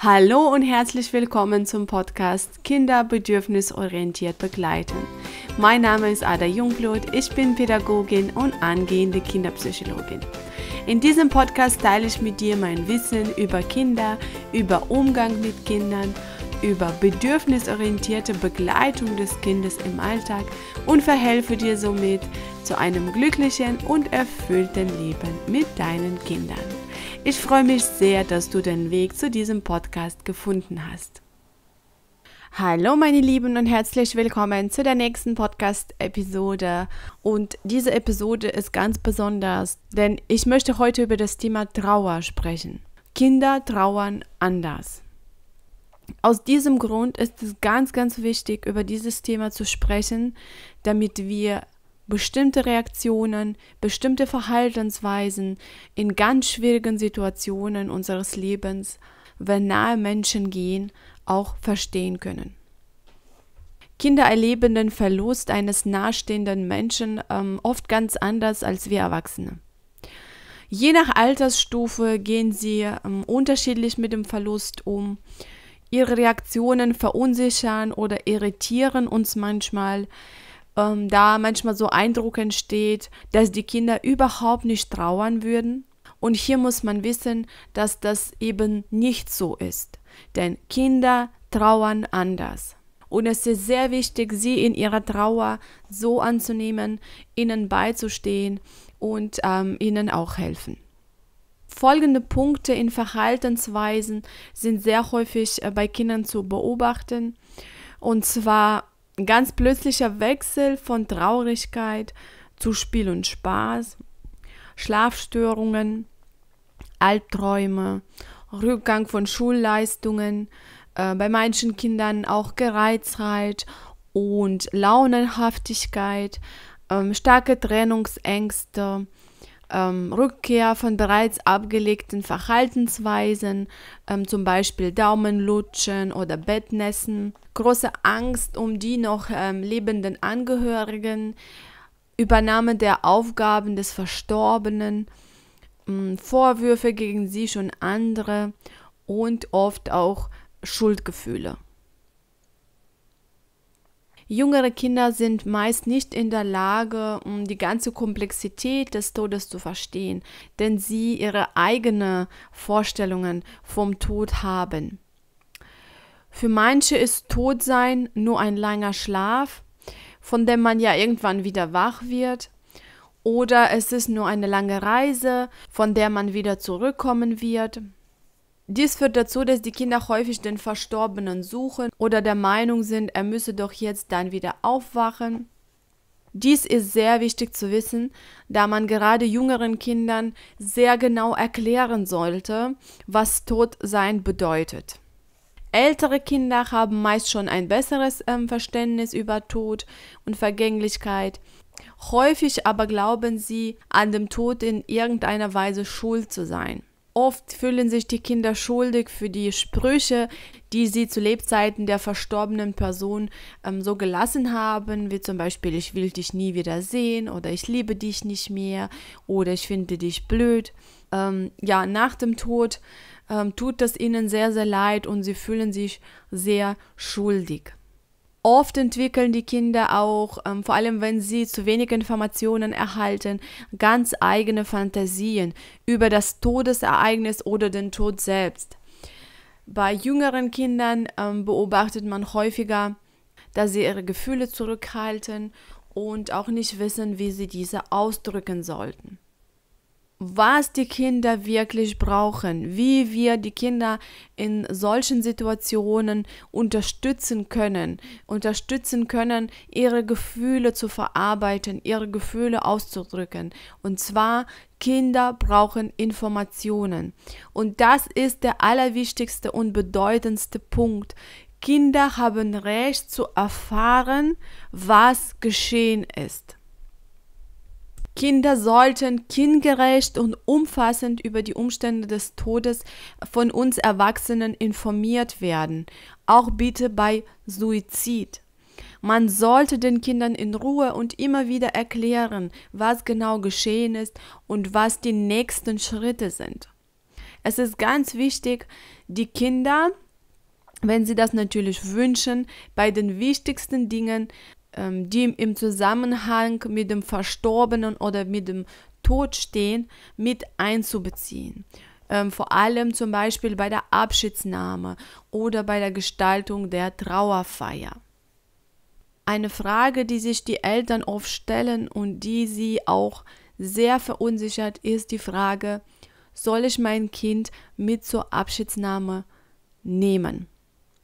Hallo und herzlich willkommen zum Podcast Kinder bedürfnisorientiert begleiten. Mein Name ist Ada Jungblut, ich bin Pädagogin und angehende Kinderpsychologin. In diesem Podcast teile ich mit dir mein Wissen über Kinder, über Umgang mit Kindern, über bedürfnisorientierte Begleitung des Kindes im Alltag und verhelfe dir somit zu einem glücklichen und erfüllten Leben mit deinen Kindern. Ich freue mich sehr, dass du den Weg zu diesem Podcast gefunden hast. Hallo meine Lieben und herzlich willkommen zu der nächsten Podcast-Episode. Und diese Episode ist ganz besonders, denn ich möchte heute über das Thema Trauer sprechen. Kinder trauern anders. Aus diesem Grund ist es ganz, ganz wichtig, über dieses Thema zu sprechen, damit wir bestimmte Reaktionen, bestimmte Verhaltensweisen in ganz schwierigen Situationen unseres Lebens, wenn nahe Menschen gehen, auch verstehen können. Kinder erleben den Verlust eines nahestehenden Menschen ähm, oft ganz anders als wir Erwachsene. Je nach Altersstufe gehen sie ähm, unterschiedlich mit dem Verlust um. Ihre Reaktionen verunsichern oder irritieren uns manchmal ähm, da manchmal so Eindruck entsteht, dass die Kinder überhaupt nicht trauern würden. Und hier muss man wissen, dass das eben nicht so ist. Denn Kinder trauern anders. Und es ist sehr wichtig, sie in ihrer Trauer so anzunehmen, ihnen beizustehen und ähm, ihnen auch helfen. Folgende Punkte in Verhaltensweisen sind sehr häufig äh, bei Kindern zu beobachten. Und zwar ein ganz plötzlicher Wechsel von Traurigkeit zu Spiel und Spaß, Schlafstörungen, Albträume, Rückgang von Schulleistungen, äh, bei manchen Kindern auch Gereiztheit und Launenhaftigkeit, äh, starke Trennungsängste, ähm, Rückkehr von bereits abgelegten Verhaltensweisen, ähm, zum Beispiel Daumenlutschen oder Bettnässen, große Angst um die noch ähm, lebenden Angehörigen, Übernahme der Aufgaben des Verstorbenen, mm, Vorwürfe gegen sie und andere und oft auch Schuldgefühle. Jüngere Kinder sind meist nicht in der Lage, um die ganze Komplexität des Todes zu verstehen, denn sie ihre eigenen Vorstellungen vom Tod haben. Für manche ist Todsein nur ein langer Schlaf, von dem man ja irgendwann wieder wach wird, oder es ist nur eine lange Reise, von der man wieder zurückkommen wird. Dies führt dazu, dass die Kinder häufig den Verstorbenen suchen oder der Meinung sind, er müsse doch jetzt dann wieder aufwachen. Dies ist sehr wichtig zu wissen, da man gerade jüngeren Kindern sehr genau erklären sollte, was Todsein bedeutet. Ältere Kinder haben meist schon ein besseres ähm, Verständnis über Tod und Vergänglichkeit. Häufig aber glauben sie, an dem Tod in irgendeiner Weise schuld zu sein. Oft fühlen sich die Kinder schuldig für die Sprüche, die sie zu Lebzeiten der verstorbenen Person ähm, so gelassen haben, wie zum Beispiel ich will dich nie wieder sehen oder ich liebe dich nicht mehr oder ich finde dich blöd. Ähm, ja, nach dem Tod ähm, tut das ihnen sehr, sehr leid und sie fühlen sich sehr schuldig. Oft entwickeln die Kinder auch, ähm, vor allem wenn sie zu wenig Informationen erhalten, ganz eigene Fantasien über das Todesereignis oder den Tod selbst. Bei jüngeren Kindern ähm, beobachtet man häufiger, dass sie ihre Gefühle zurückhalten und auch nicht wissen, wie sie diese ausdrücken sollten was die Kinder wirklich brauchen, wie wir die Kinder in solchen Situationen unterstützen können, unterstützen können, ihre Gefühle zu verarbeiten, ihre Gefühle auszudrücken. Und zwar, Kinder brauchen Informationen. Und das ist der allerwichtigste und bedeutendste Punkt. Kinder haben Recht zu erfahren, was geschehen ist. Kinder sollten kindgerecht und umfassend über die Umstände des Todes von uns Erwachsenen informiert werden, auch bitte bei Suizid. Man sollte den Kindern in Ruhe und immer wieder erklären, was genau geschehen ist und was die nächsten Schritte sind. Es ist ganz wichtig, die Kinder, wenn sie das natürlich wünschen, bei den wichtigsten Dingen ähm, die im Zusammenhang mit dem Verstorbenen oder mit dem Tod stehen, mit einzubeziehen. Ähm, vor allem zum Beispiel bei der Abschiedsnahme oder bei der Gestaltung der Trauerfeier. Eine Frage, die sich die Eltern oft stellen und die sie auch sehr verunsichert, ist die Frage, soll ich mein Kind mit zur Abschiedsnahme nehmen?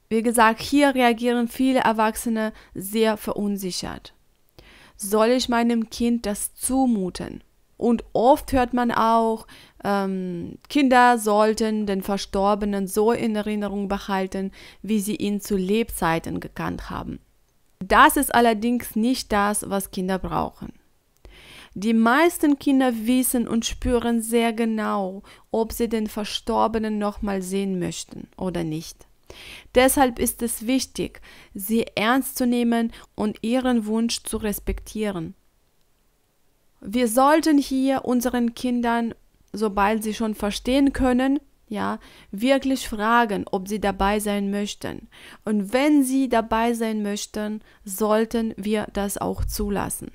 Wie gesagt, hier reagieren viele Erwachsene sehr verunsichert. Soll ich meinem Kind das zumuten? Und oft hört man auch, ähm, Kinder sollten den Verstorbenen so in Erinnerung behalten, wie sie ihn zu Lebzeiten gekannt haben. Das ist allerdings nicht das, was Kinder brauchen. Die meisten Kinder wissen und spüren sehr genau, ob sie den Verstorbenen nochmal sehen möchten oder nicht. Deshalb ist es wichtig, sie ernst zu nehmen und ihren Wunsch zu respektieren. Wir sollten hier unseren Kindern, sobald sie schon verstehen können, ja, wirklich fragen, ob sie dabei sein möchten. Und wenn sie dabei sein möchten, sollten wir das auch zulassen.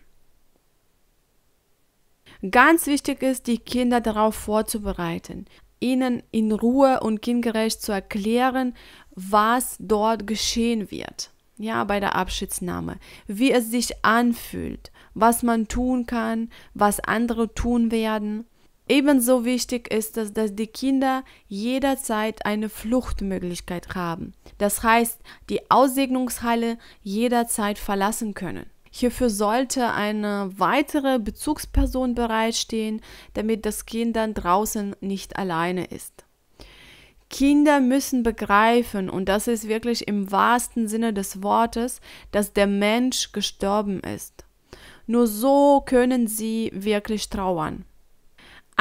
Ganz wichtig ist, die Kinder darauf vorzubereiten, ihnen in Ruhe und kindgerecht zu erklären, was dort geschehen wird, ja, bei der Abschiedsnahme, wie es sich anfühlt, was man tun kann, was andere tun werden. Ebenso wichtig ist es, dass die Kinder jederzeit eine Fluchtmöglichkeit haben. Das heißt, die Aussegnungshalle jederzeit verlassen können. Hierfür sollte eine weitere Bezugsperson bereitstehen, damit das Kind dann draußen nicht alleine ist. Kinder müssen begreifen, und das ist wirklich im wahrsten Sinne des Wortes, dass der Mensch gestorben ist. Nur so können sie wirklich trauern.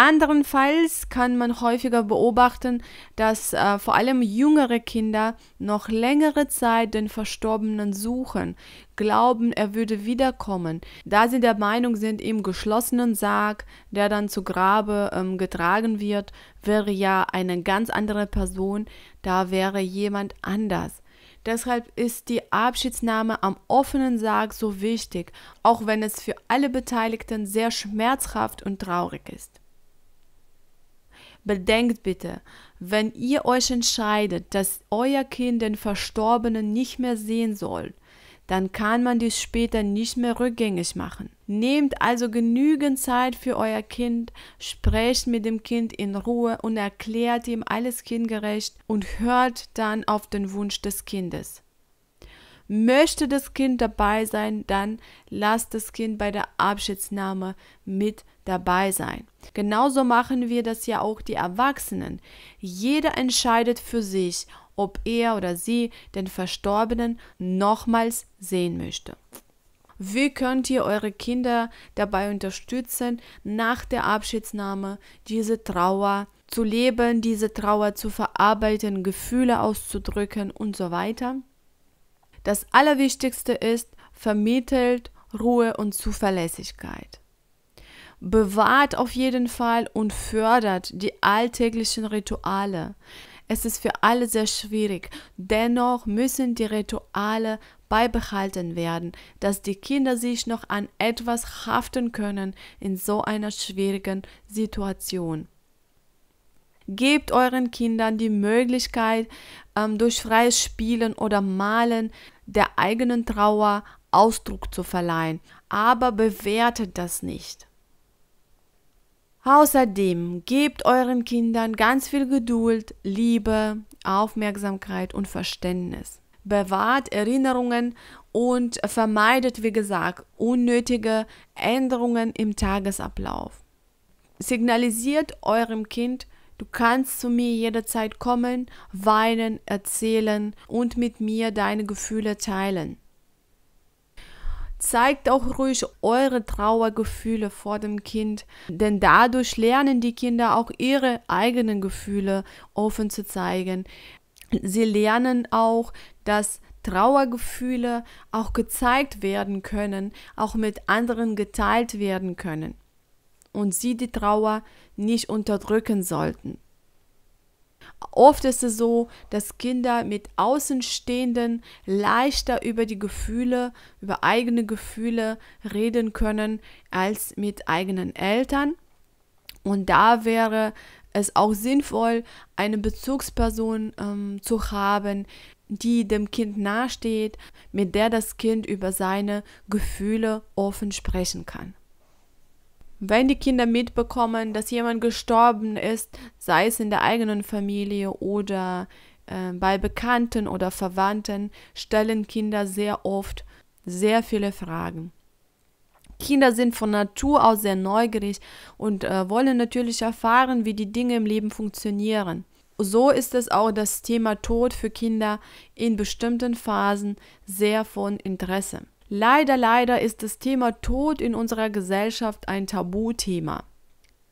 Anderenfalls kann man häufiger beobachten, dass äh, vor allem jüngere Kinder noch längere Zeit den Verstorbenen suchen, glauben, er würde wiederkommen, da sie der Meinung sind, im geschlossenen Sarg, der dann zu Grabe ähm, getragen wird, wäre ja eine ganz andere Person, da wäre jemand anders. Deshalb ist die Abschiedsnahme am offenen Sarg so wichtig, auch wenn es für alle Beteiligten sehr schmerzhaft und traurig ist. Bedenkt bitte, wenn ihr euch entscheidet, dass euer Kind den Verstorbenen nicht mehr sehen soll, dann kann man dies später nicht mehr rückgängig machen. Nehmt also genügend Zeit für euer Kind, sprecht mit dem Kind in Ruhe und erklärt ihm alles kindgerecht und hört dann auf den Wunsch des Kindes. Möchte das Kind dabei sein, dann lasst das Kind bei der Abschiedsnahme mit dabei sein. Genauso machen wir das ja auch die Erwachsenen. Jeder entscheidet für sich, ob er oder sie den Verstorbenen nochmals sehen möchte. Wie könnt ihr eure Kinder dabei unterstützen, nach der Abschiedsnahme diese Trauer zu leben, diese Trauer zu verarbeiten, Gefühle auszudrücken und so weiter? Das Allerwichtigste ist, vermittelt Ruhe und Zuverlässigkeit. Bewahrt auf jeden Fall und fördert die alltäglichen Rituale. Es ist für alle sehr schwierig. Dennoch müssen die Rituale beibehalten werden, dass die Kinder sich noch an etwas haften können in so einer schwierigen Situation. Gebt euren Kindern die Möglichkeit, ähm, durch freies Spielen oder Malen der eigenen Trauer Ausdruck zu verleihen, aber bewertet das nicht. Außerdem gebt euren Kindern ganz viel Geduld, Liebe, Aufmerksamkeit und Verständnis. Bewahrt Erinnerungen und vermeidet, wie gesagt, unnötige Änderungen im Tagesablauf. Signalisiert eurem Kind, Du kannst zu mir jederzeit kommen, weinen, erzählen und mit mir deine Gefühle teilen. Zeigt auch ruhig eure Trauergefühle vor dem Kind, denn dadurch lernen die Kinder auch ihre eigenen Gefühle offen zu zeigen. Sie lernen auch, dass Trauergefühle auch gezeigt werden können, auch mit anderen geteilt werden können und sie die Trauer nicht unterdrücken sollten. Oft ist es so, dass Kinder mit Außenstehenden leichter über die Gefühle, über eigene Gefühle reden können als mit eigenen Eltern. Und da wäre es auch sinnvoll, eine Bezugsperson ähm, zu haben, die dem Kind nahesteht, mit der das Kind über seine Gefühle offen sprechen kann. Wenn die Kinder mitbekommen, dass jemand gestorben ist, sei es in der eigenen Familie oder äh, bei Bekannten oder Verwandten, stellen Kinder sehr oft sehr viele Fragen. Kinder sind von Natur aus sehr neugierig und äh, wollen natürlich erfahren, wie die Dinge im Leben funktionieren. So ist es auch das Thema Tod für Kinder in bestimmten Phasen sehr von Interesse. Leider, leider ist das Thema Tod in unserer Gesellschaft ein Tabuthema.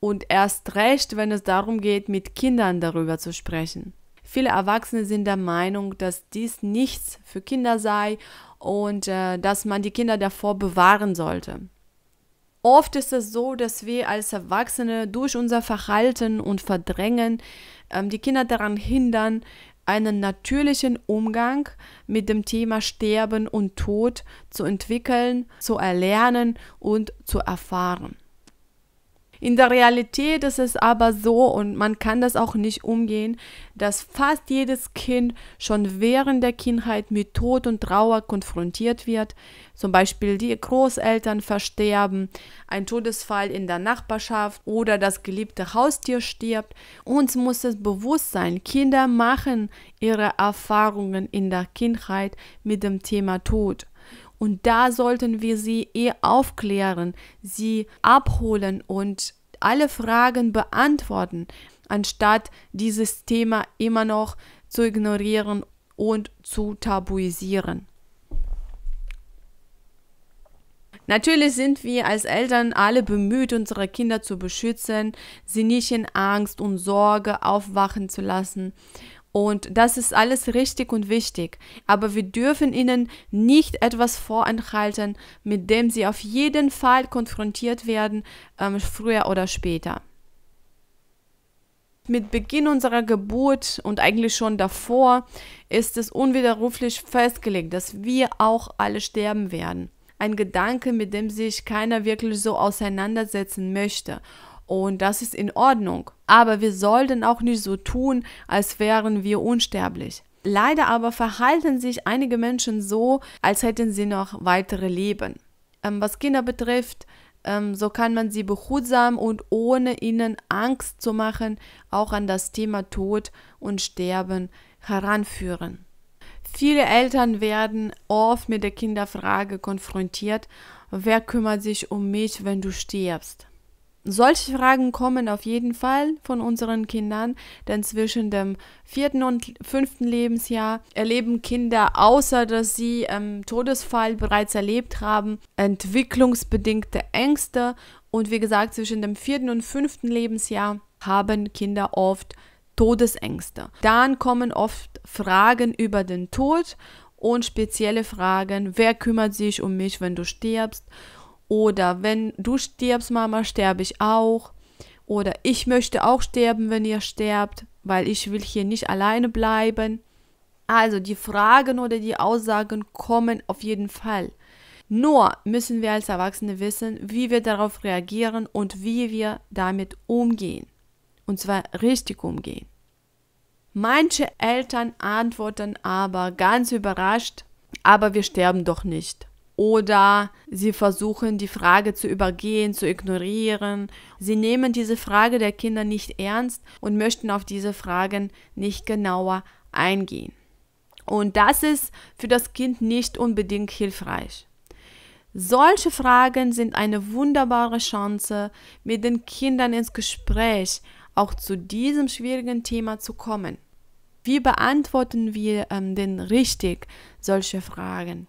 Und erst recht, wenn es darum geht, mit Kindern darüber zu sprechen. Viele Erwachsene sind der Meinung, dass dies nichts für Kinder sei und äh, dass man die Kinder davor bewahren sollte. Oft ist es so, dass wir als Erwachsene durch unser Verhalten und Verdrängen ähm, die Kinder daran hindern, einen natürlichen Umgang mit dem Thema Sterben und Tod zu entwickeln, zu erlernen und zu erfahren. In der Realität ist es aber so und man kann das auch nicht umgehen, dass fast jedes Kind schon während der Kindheit mit Tod und Trauer konfrontiert wird. Zum Beispiel die Großeltern versterben, ein Todesfall in der Nachbarschaft oder das geliebte Haustier stirbt. Uns muss es bewusst sein, Kinder machen ihre Erfahrungen in der Kindheit mit dem Thema Tod. Und da sollten wir sie eher aufklären, sie abholen und alle Fragen beantworten, anstatt dieses Thema immer noch zu ignorieren und zu tabuisieren. Natürlich sind wir als Eltern alle bemüht, unsere Kinder zu beschützen, sie nicht in Angst und Sorge aufwachen zu lassen und das ist alles richtig und wichtig. Aber wir dürfen ihnen nicht etwas vorenthalten, mit dem sie auf jeden Fall konfrontiert werden, ähm, früher oder später. Mit Beginn unserer Geburt und eigentlich schon davor ist es unwiderruflich festgelegt, dass wir auch alle sterben werden ein Gedanke, mit dem sich keiner wirklich so auseinandersetzen möchte und das ist in Ordnung. Aber wir sollten auch nicht so tun, als wären wir unsterblich. Leider aber verhalten sich einige Menschen so, als hätten sie noch weitere Leben. Ähm, was Kinder betrifft, ähm, so kann man sie behutsam und ohne ihnen Angst zu machen auch an das Thema Tod und Sterben heranführen. Viele Eltern werden oft mit der Kinderfrage konfrontiert, wer kümmert sich um mich, wenn du stirbst? solche Fragen kommen auf jeden Fall von unseren Kindern, denn zwischen dem vierten und fünften Lebensjahr erleben Kinder, außer dass sie ähm, Todesfall bereits erlebt haben, entwicklungsbedingte Ängste. Und wie gesagt, zwischen dem vierten und fünften Lebensjahr haben Kinder oft Todesängste. Dann kommen oft Fragen über den Tod und spezielle Fragen, wer kümmert sich um mich, wenn du stirbst oder wenn du stirbst, Mama, sterbe ich auch. Oder ich möchte auch sterben, wenn ihr sterbt, weil ich will hier nicht alleine bleiben. Also die Fragen oder die Aussagen kommen auf jeden Fall. Nur müssen wir als Erwachsene wissen, wie wir darauf reagieren und wie wir damit umgehen. Und zwar richtig umgehen. Manche Eltern antworten aber ganz überrascht, aber wir sterben doch nicht oder sie versuchen, die Frage zu übergehen, zu ignorieren. Sie nehmen diese Frage der Kinder nicht ernst und möchten auf diese Fragen nicht genauer eingehen. Und das ist für das Kind nicht unbedingt hilfreich. Solche Fragen sind eine wunderbare Chance, mit den Kindern ins Gespräch auch zu diesem schwierigen Thema zu kommen. Wie beantworten wir ähm, denn richtig solche Fragen?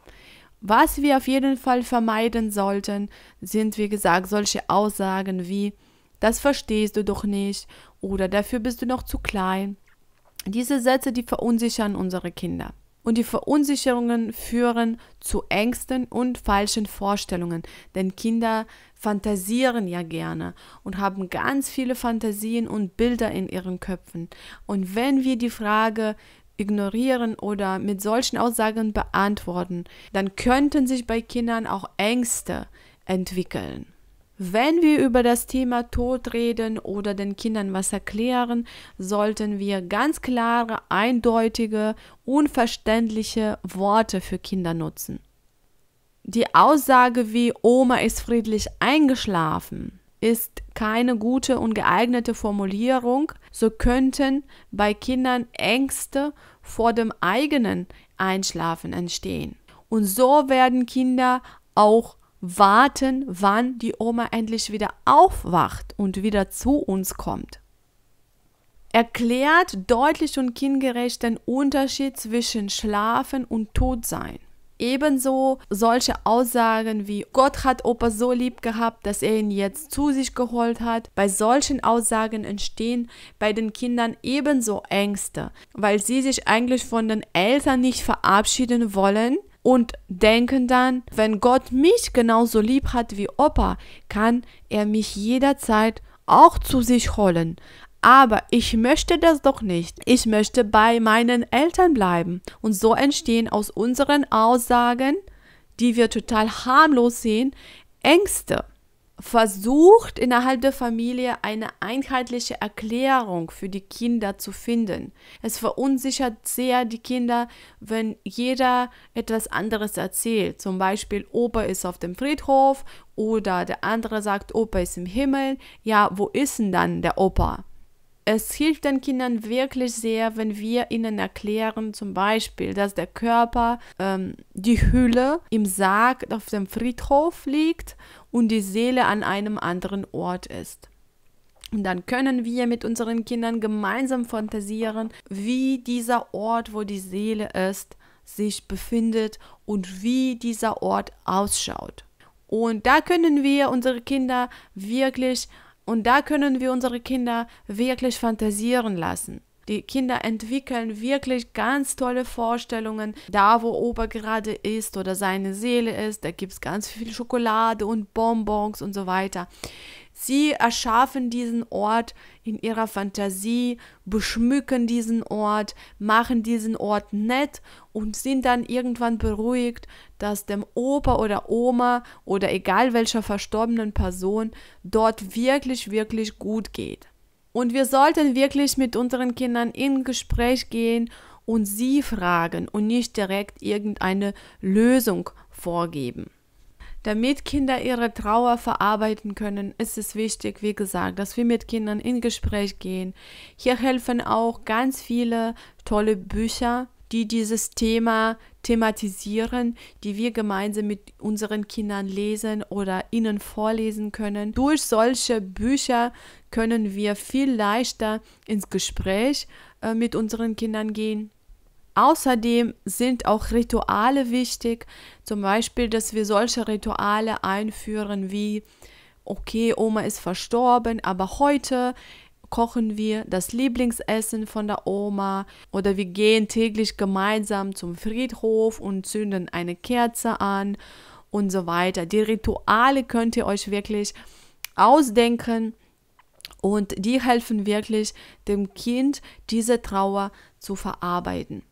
Was wir auf jeden Fall vermeiden sollten, sind wie gesagt solche Aussagen wie das verstehst du doch nicht oder dafür bist du noch zu klein. Diese Sätze, die verunsichern unsere Kinder. Und die Verunsicherungen führen zu Ängsten und falschen Vorstellungen, denn Kinder fantasieren ja gerne und haben ganz viele Fantasien und Bilder in ihren Köpfen. Und wenn wir die Frage, ignorieren oder mit solchen Aussagen beantworten, dann könnten sich bei Kindern auch Ängste entwickeln. Wenn wir über das Thema Tod reden oder den Kindern was erklären, sollten wir ganz klare, eindeutige, unverständliche Worte für Kinder nutzen. Die Aussage wie Oma ist friedlich eingeschlafen ist keine gute und geeignete Formulierung, so könnten bei Kindern Ängste vor dem eigenen Einschlafen entstehen. Und so werden Kinder auch warten, wann die Oma endlich wieder aufwacht und wieder zu uns kommt. Erklärt deutlich und kindgerecht den Unterschied zwischen Schlafen und Todsein. Ebenso solche Aussagen wie Gott hat Opa so lieb gehabt, dass er ihn jetzt zu sich geholt hat. Bei solchen Aussagen entstehen bei den Kindern ebenso Ängste, weil sie sich eigentlich von den Eltern nicht verabschieden wollen und denken dann, wenn Gott mich genauso lieb hat wie Opa, kann er mich jederzeit auch zu sich holen. Aber ich möchte das doch nicht. Ich möchte bei meinen Eltern bleiben. Und so entstehen aus unseren Aussagen, die wir total harmlos sehen, Ängste. Versucht innerhalb der Familie eine einheitliche Erklärung für die Kinder zu finden. Es verunsichert sehr die Kinder, wenn jeder etwas anderes erzählt. Zum Beispiel, Opa ist auf dem Friedhof oder der andere sagt, Opa ist im Himmel. Ja, wo ist denn dann der Opa? es hilft den Kindern wirklich sehr, wenn wir ihnen erklären, zum Beispiel, dass der Körper, ähm, die Hülle im Sarg auf dem Friedhof liegt und die Seele an einem anderen Ort ist. Und dann können wir mit unseren Kindern gemeinsam fantasieren, wie dieser Ort, wo die Seele ist, sich befindet und wie dieser Ort ausschaut. Und da können wir unsere Kinder wirklich und da können wir unsere Kinder wirklich fantasieren lassen. Die Kinder entwickeln wirklich ganz tolle Vorstellungen. Da, wo Opa gerade ist oder seine Seele ist, da gibt es ganz viel Schokolade und Bonbons und so weiter. Sie erschaffen diesen Ort in ihrer Fantasie, beschmücken diesen Ort, machen diesen Ort nett und sind dann irgendwann beruhigt, dass dem Opa oder Oma oder egal welcher verstorbenen Person dort wirklich, wirklich gut geht. Und wir sollten wirklich mit unseren Kindern in Gespräch gehen und sie fragen und nicht direkt irgendeine Lösung vorgeben. Damit Kinder ihre Trauer verarbeiten können, ist es wichtig, wie gesagt, dass wir mit Kindern in Gespräch gehen. Hier helfen auch ganz viele tolle Bücher, die dieses Thema thematisieren, die wir gemeinsam mit unseren Kindern lesen oder ihnen vorlesen können. Durch solche Bücher können wir viel leichter ins Gespräch äh, mit unseren Kindern gehen. Außerdem sind auch Rituale wichtig, zum Beispiel, dass wir solche Rituale einführen wie, okay, Oma ist verstorben, aber heute kochen wir das Lieblingsessen von der Oma oder wir gehen täglich gemeinsam zum Friedhof und zünden eine Kerze an und so weiter. Die Rituale könnt ihr euch wirklich ausdenken und die helfen wirklich dem Kind diese Trauer zu verarbeiten.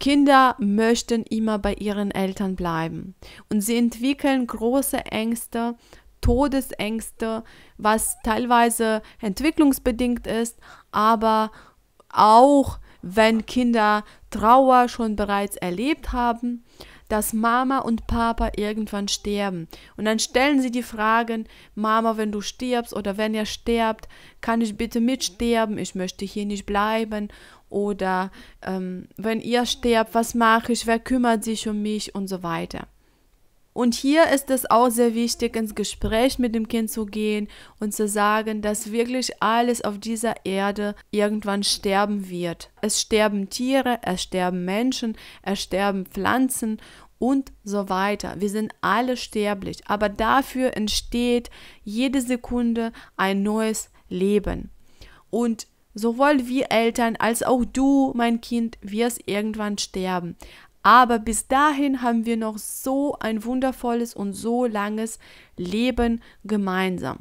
Kinder möchten immer bei ihren Eltern bleiben und sie entwickeln große Ängste Todesängste, was teilweise entwicklungsbedingt ist, aber auch wenn Kinder Trauer schon bereits erlebt haben, dass Mama und Papa irgendwann sterben. Und dann stellen sie die Fragen, Mama, wenn du stirbst oder wenn ihr stirbt, kann ich bitte mitsterben, ich möchte hier nicht bleiben. Oder ähm, wenn ihr sterbt, was mache ich, wer kümmert sich um mich und so weiter. Und hier ist es auch sehr wichtig, ins Gespräch mit dem Kind zu gehen und zu sagen, dass wirklich alles auf dieser Erde irgendwann sterben wird. Es sterben Tiere, es sterben Menschen, es sterben Pflanzen und so weiter. Wir sind alle sterblich, aber dafür entsteht jede Sekunde ein neues Leben. Und sowohl wir Eltern als auch du, mein Kind, wirst irgendwann sterben. Aber bis dahin haben wir noch so ein wundervolles und so langes Leben gemeinsam.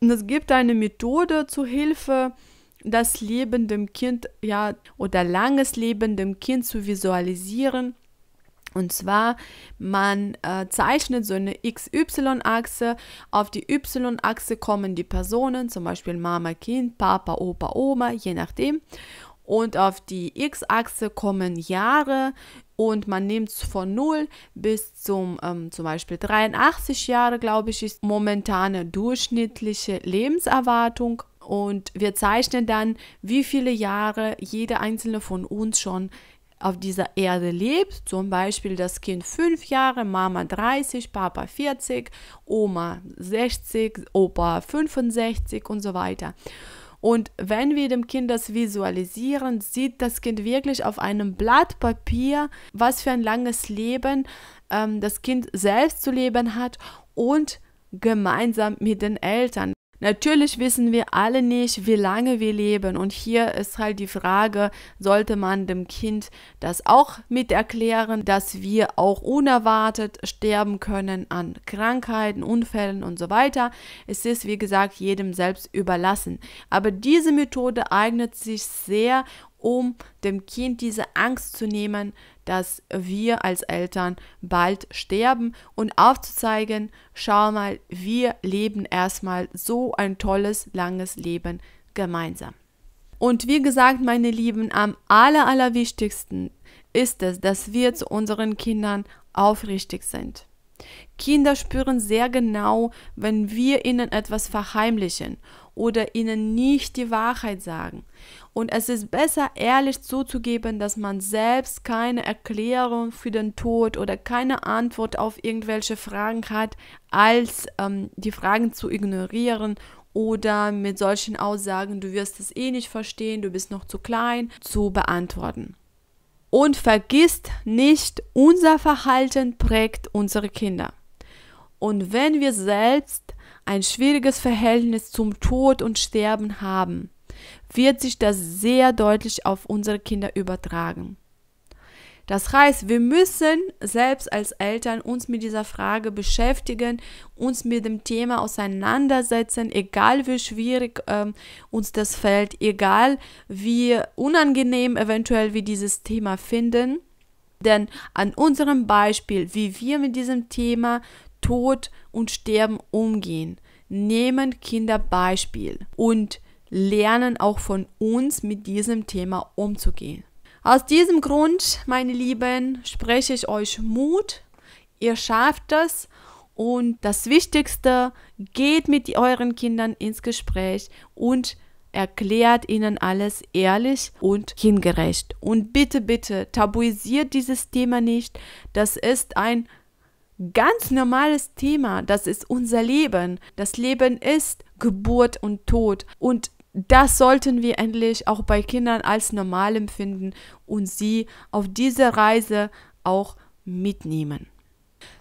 Und es gibt eine Methode zur Hilfe, das Leben dem Kind, ja, oder langes Leben dem Kind zu visualisieren. Und zwar, man äh, zeichnet so eine XY-Achse. Auf die Y-Achse kommen die Personen, zum Beispiel Mama, Kind, Papa, Opa, Oma, je nachdem. Und auf die X-Achse kommen Jahre, und man nimmt es von 0 bis zum ähm, zum Beispiel 83 Jahre, glaube ich, ist momentane durchschnittliche Lebenserwartung und wir zeichnen dann, wie viele Jahre jeder einzelne von uns schon auf dieser Erde lebt, zum Beispiel das Kind 5 Jahre, Mama 30, Papa 40, Oma 60, Opa 65 und so weiter. Und wenn wir dem Kind das visualisieren, sieht das Kind wirklich auf einem Blatt Papier, was für ein langes Leben ähm, das Kind selbst zu leben hat und gemeinsam mit den Eltern. Natürlich wissen wir alle nicht, wie lange wir leben. Und hier ist halt die Frage, sollte man dem Kind das auch mit erklären, dass wir auch unerwartet sterben können an Krankheiten, Unfällen und so weiter. Es ist, wie gesagt, jedem selbst überlassen. Aber diese Methode eignet sich sehr, um dem Kind diese Angst zu nehmen, dass wir als Eltern bald sterben und aufzuzeigen, schau mal, wir leben erstmal so ein tolles, langes Leben gemeinsam. Und wie gesagt, meine Lieben, am aller, allerwichtigsten ist es, dass wir zu unseren Kindern aufrichtig sind. Kinder spüren sehr genau, wenn wir ihnen etwas verheimlichen oder ihnen nicht die Wahrheit sagen. Und es ist besser, ehrlich zuzugeben, dass man selbst keine Erklärung für den Tod oder keine Antwort auf irgendwelche Fragen hat, als ähm, die Fragen zu ignorieren oder mit solchen Aussagen, du wirst es eh nicht verstehen, du bist noch zu klein, zu beantworten. Und vergisst nicht, unser Verhalten prägt unsere Kinder. Und wenn wir selbst ein schwieriges Verhältnis zum Tod und Sterben haben, wird sich das sehr deutlich auf unsere Kinder übertragen. Das heißt, wir müssen selbst als Eltern uns mit dieser Frage beschäftigen, uns mit dem Thema auseinandersetzen, egal wie schwierig ähm, uns das fällt, egal wie unangenehm eventuell wir dieses Thema finden. Denn an unserem Beispiel, wie wir mit diesem Thema Tod und Sterben umgehen, nehmen Kinder Beispiel und lernen auch von uns mit diesem Thema umzugehen. Aus diesem Grund, meine Lieben, spreche ich euch Mut. Ihr schafft das. Und das Wichtigste, geht mit euren Kindern ins Gespräch und erklärt ihnen alles ehrlich und kindgerecht. Und bitte, bitte, tabuisiert dieses Thema nicht. Das ist ein ganz normales Thema. Das ist unser Leben. Das Leben ist Geburt und Tod. Und das sollten wir endlich auch bei Kindern als normal empfinden und sie auf diese Reise auch mitnehmen.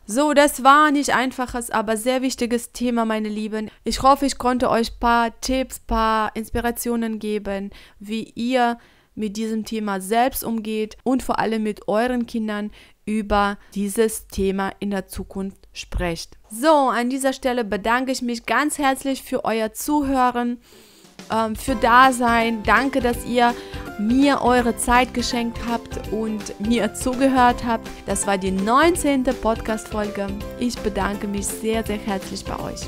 So, das war nicht einfaches, aber sehr wichtiges Thema, meine Lieben. Ich hoffe, ich konnte euch ein paar Tipps, paar Inspirationen geben, wie ihr mit diesem Thema selbst umgeht und vor allem mit euren Kindern über dieses Thema in der Zukunft sprecht. So, an dieser Stelle bedanke ich mich ganz herzlich für euer Zuhören, ähm, für Dasein. Danke, dass ihr mir eure Zeit geschenkt habt und mir zugehört habt. Das war die 19. Podcast-Folge. Ich bedanke mich sehr, sehr herzlich bei euch.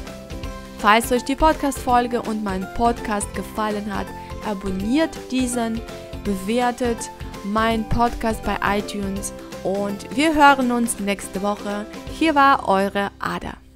Falls euch die Podcast-Folge und mein Podcast gefallen hat, abonniert diesen bewertet meinen Podcast bei iTunes und wir hören uns nächste Woche. Hier war eure Ada.